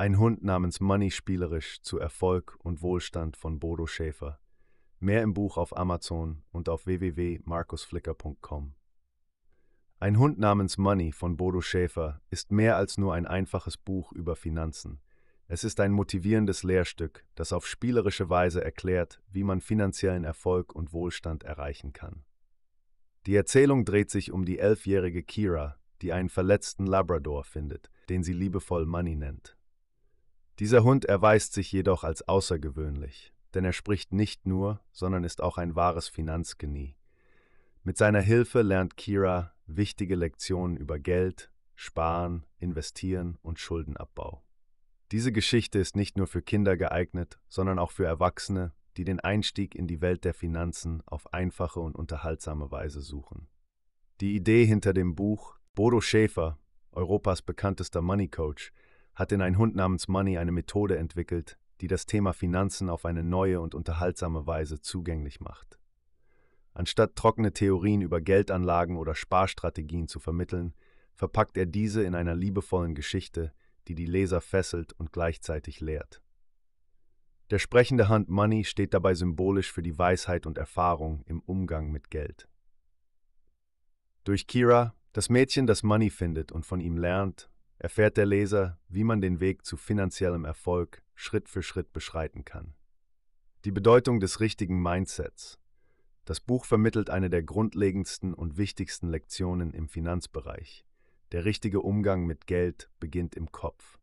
Ein Hund namens Money spielerisch zu Erfolg und Wohlstand von Bodo Schäfer. Mehr im Buch auf Amazon und auf www.markusflicker.com. Ein Hund namens Money von Bodo Schäfer ist mehr als nur ein einfaches Buch über Finanzen. Es ist ein motivierendes Lehrstück, das auf spielerische Weise erklärt, wie man finanziellen Erfolg und Wohlstand erreichen kann. Die Erzählung dreht sich um die elfjährige Kira, die einen verletzten Labrador findet, den sie liebevoll Money nennt. Dieser Hund erweist sich jedoch als außergewöhnlich, denn er spricht nicht nur, sondern ist auch ein wahres Finanzgenie. Mit seiner Hilfe lernt Kira wichtige Lektionen über Geld, Sparen, Investieren und Schuldenabbau. Diese Geschichte ist nicht nur für Kinder geeignet, sondern auch für Erwachsene, die den Einstieg in die Welt der Finanzen auf einfache und unterhaltsame Weise suchen. Die Idee hinter dem Buch Bodo Schäfer, Europas bekanntester Money Coach, hat in ein Hund namens Money eine Methode entwickelt, die das Thema Finanzen auf eine neue und unterhaltsame Weise zugänglich macht. Anstatt trockene Theorien über Geldanlagen oder Sparstrategien zu vermitteln, verpackt er diese in einer liebevollen Geschichte, die die Leser fesselt und gleichzeitig lehrt. Der sprechende Hand Money steht dabei symbolisch für die Weisheit und Erfahrung im Umgang mit Geld. Durch Kira, das Mädchen, das Money findet und von ihm lernt, erfährt der Leser, wie man den Weg zu finanziellem Erfolg Schritt für Schritt beschreiten kann. Die Bedeutung des richtigen Mindsets. Das Buch vermittelt eine der grundlegendsten und wichtigsten Lektionen im Finanzbereich. Der richtige Umgang mit Geld beginnt im Kopf.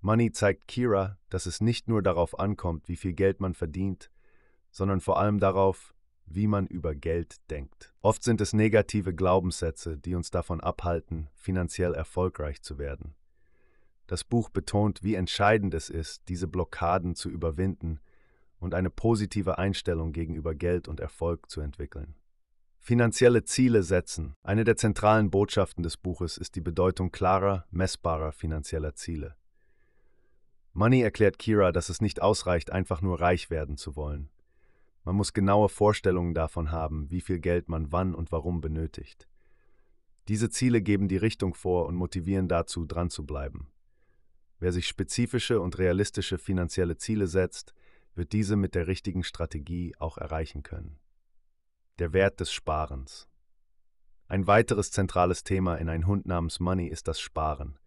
Money zeigt Kira, dass es nicht nur darauf ankommt, wie viel Geld man verdient, sondern vor allem darauf, wie man über Geld denkt. Oft sind es negative Glaubenssätze, die uns davon abhalten, finanziell erfolgreich zu werden. Das Buch betont, wie entscheidend es ist, diese Blockaden zu überwinden und eine positive Einstellung gegenüber Geld und Erfolg zu entwickeln. Finanzielle Ziele setzen. Eine der zentralen Botschaften des Buches ist die Bedeutung klarer, messbarer finanzieller Ziele. Money erklärt Kira, dass es nicht ausreicht, einfach nur reich werden zu wollen. Man muss genaue Vorstellungen davon haben, wie viel Geld man wann und warum benötigt. Diese Ziele geben die Richtung vor und motivieren dazu, dran zu bleiben. Wer sich spezifische und realistische finanzielle Ziele setzt, wird diese mit der richtigen Strategie auch erreichen können. Der Wert des Sparens. Ein weiteres zentrales Thema in Ein Hund namens Money ist das Sparen.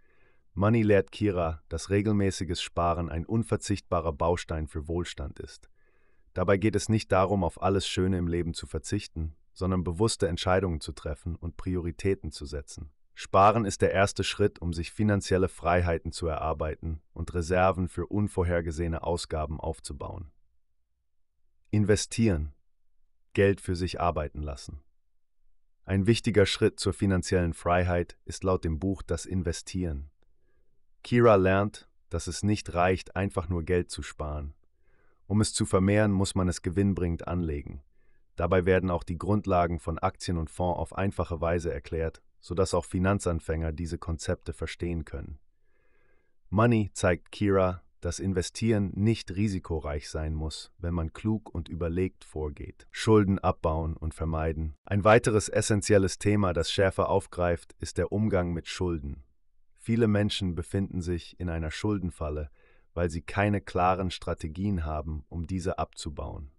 Money lehrt Kira, dass regelmäßiges Sparen ein unverzichtbarer Baustein für Wohlstand ist – Dabei geht es nicht darum, auf alles Schöne im Leben zu verzichten, sondern bewusste Entscheidungen zu treffen und Prioritäten zu setzen. Sparen ist der erste Schritt, um sich finanzielle Freiheiten zu erarbeiten und Reserven für unvorhergesehene Ausgaben aufzubauen. Investieren. Geld für sich arbeiten lassen. Ein wichtiger Schritt zur finanziellen Freiheit ist laut dem Buch das Investieren. Kira lernt, dass es nicht reicht, einfach nur Geld zu sparen, um es zu vermehren, muss man es gewinnbringend anlegen. Dabei werden auch die Grundlagen von Aktien und Fonds auf einfache Weise erklärt, sodass auch Finanzanfänger diese Konzepte verstehen können. Money zeigt Kira, dass Investieren nicht risikoreich sein muss, wenn man klug und überlegt vorgeht. Schulden abbauen und vermeiden. Ein weiteres essentielles Thema, das Schärfer aufgreift, ist der Umgang mit Schulden. Viele Menschen befinden sich in einer Schuldenfalle, weil sie keine klaren Strategien haben, um diese abzubauen.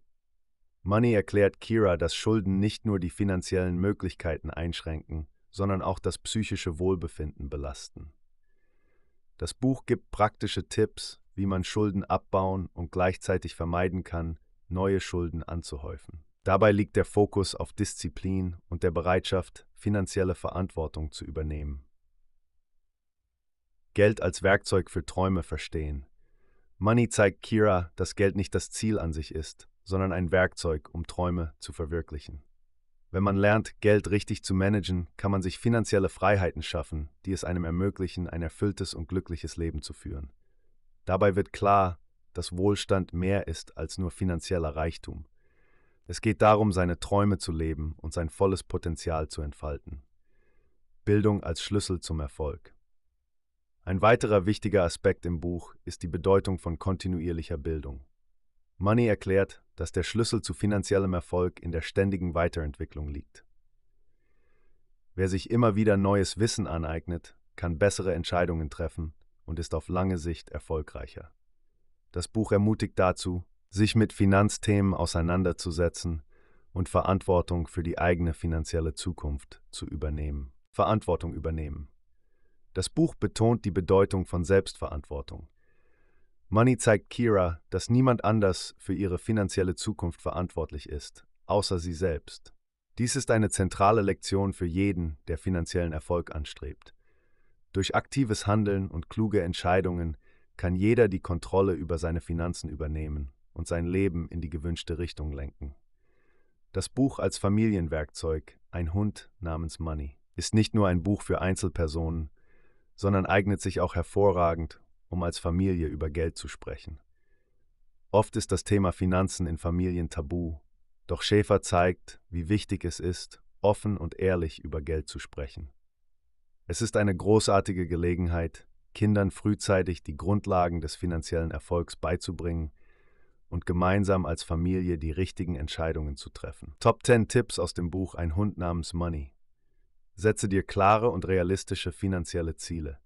Money erklärt Kira, dass Schulden nicht nur die finanziellen Möglichkeiten einschränken, sondern auch das psychische Wohlbefinden belasten. Das Buch gibt praktische Tipps, wie man Schulden abbauen und gleichzeitig vermeiden kann, neue Schulden anzuhäufen. Dabei liegt der Fokus auf Disziplin und der Bereitschaft, finanzielle Verantwortung zu übernehmen. Geld als Werkzeug für Träume verstehen. Money zeigt Kira, dass Geld nicht das Ziel an sich ist, sondern ein Werkzeug, um Träume zu verwirklichen. Wenn man lernt, Geld richtig zu managen, kann man sich finanzielle Freiheiten schaffen, die es einem ermöglichen, ein erfülltes und glückliches Leben zu führen. Dabei wird klar, dass Wohlstand mehr ist als nur finanzieller Reichtum. Es geht darum, seine Träume zu leben und sein volles Potenzial zu entfalten. Bildung als Schlüssel zum Erfolg. Ein weiterer wichtiger Aspekt im Buch ist die Bedeutung von kontinuierlicher Bildung. Money erklärt, dass der Schlüssel zu finanziellem Erfolg in der ständigen Weiterentwicklung liegt. Wer sich immer wieder neues Wissen aneignet, kann bessere Entscheidungen treffen und ist auf lange Sicht erfolgreicher. Das Buch ermutigt dazu, sich mit Finanzthemen auseinanderzusetzen und Verantwortung für die eigene finanzielle Zukunft zu übernehmen. Verantwortung übernehmen. Das Buch betont die Bedeutung von Selbstverantwortung. Money zeigt Kira, dass niemand anders für ihre finanzielle Zukunft verantwortlich ist, außer sie selbst. Dies ist eine zentrale Lektion für jeden, der finanziellen Erfolg anstrebt. Durch aktives Handeln und kluge Entscheidungen kann jeder die Kontrolle über seine Finanzen übernehmen und sein Leben in die gewünschte Richtung lenken. Das Buch als Familienwerkzeug, ein Hund namens Money, ist nicht nur ein Buch für Einzelpersonen, sondern eignet sich auch hervorragend, um als Familie über Geld zu sprechen. Oft ist das Thema Finanzen in Familien tabu, doch Schäfer zeigt, wie wichtig es ist, offen und ehrlich über Geld zu sprechen. Es ist eine großartige Gelegenheit, Kindern frühzeitig die Grundlagen des finanziellen Erfolgs beizubringen und gemeinsam als Familie die richtigen Entscheidungen zu treffen. Top 10 Tipps aus dem Buch Ein Hund namens Money Setze dir klare und realistische finanzielle Ziele.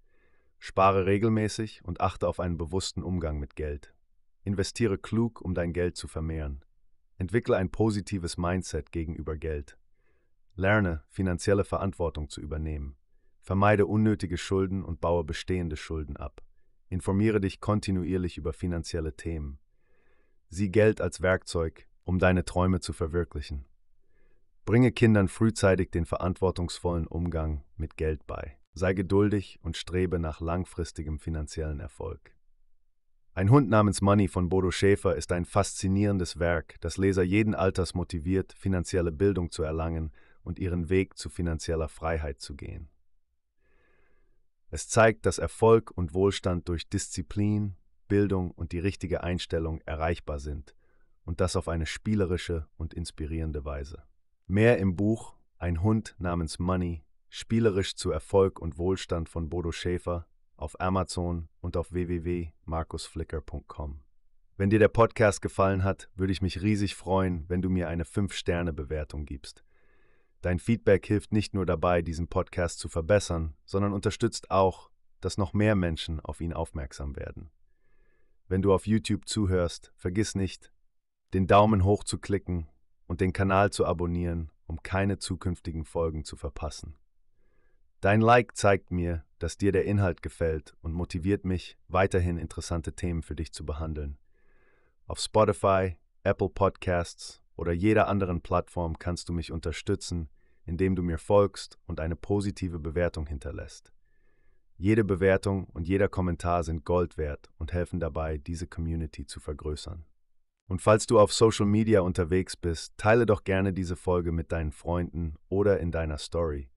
Spare regelmäßig und achte auf einen bewussten Umgang mit Geld. Investiere klug, um dein Geld zu vermehren. Entwickle ein positives Mindset gegenüber Geld. Lerne, finanzielle Verantwortung zu übernehmen. Vermeide unnötige Schulden und baue bestehende Schulden ab. Informiere dich kontinuierlich über finanzielle Themen. Sieh Geld als Werkzeug, um deine Träume zu verwirklichen. Bringe Kindern frühzeitig den verantwortungsvollen Umgang mit Geld bei. Sei geduldig und strebe nach langfristigem finanziellen Erfolg. Ein Hund namens Money von Bodo Schäfer ist ein faszinierendes Werk, das Leser jeden Alters motiviert, finanzielle Bildung zu erlangen und ihren Weg zu finanzieller Freiheit zu gehen. Es zeigt, dass Erfolg und Wohlstand durch Disziplin, Bildung und die richtige Einstellung erreichbar sind und das auf eine spielerische und inspirierende Weise. Mehr im Buch Ein Hund namens Money, spielerisch zu Erfolg und Wohlstand von Bodo Schäfer auf Amazon und auf www.markusflicker.com. Wenn dir der Podcast gefallen hat, würde ich mich riesig freuen, wenn du mir eine 5-Sterne-Bewertung gibst. Dein Feedback hilft nicht nur dabei, diesen Podcast zu verbessern, sondern unterstützt auch, dass noch mehr Menschen auf ihn aufmerksam werden. Wenn du auf YouTube zuhörst, vergiss nicht, den Daumen hoch zu klicken und den Kanal zu abonnieren, um keine zukünftigen Folgen zu verpassen. Dein Like zeigt mir, dass dir der Inhalt gefällt und motiviert mich, weiterhin interessante Themen für dich zu behandeln. Auf Spotify, Apple Podcasts oder jeder anderen Plattform kannst du mich unterstützen, indem du mir folgst und eine positive Bewertung hinterlässt. Jede Bewertung und jeder Kommentar sind Gold wert und helfen dabei, diese Community zu vergrößern. Und falls du auf Social Media unterwegs bist, teile doch gerne diese Folge mit deinen Freunden oder in deiner Story.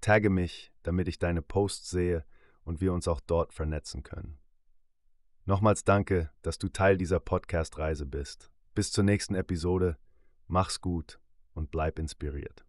Tagge mich, damit ich deine Posts sehe und wir uns auch dort vernetzen können. Nochmals danke, dass du Teil dieser Podcast-Reise bist. Bis zur nächsten Episode. Mach's gut und bleib inspiriert.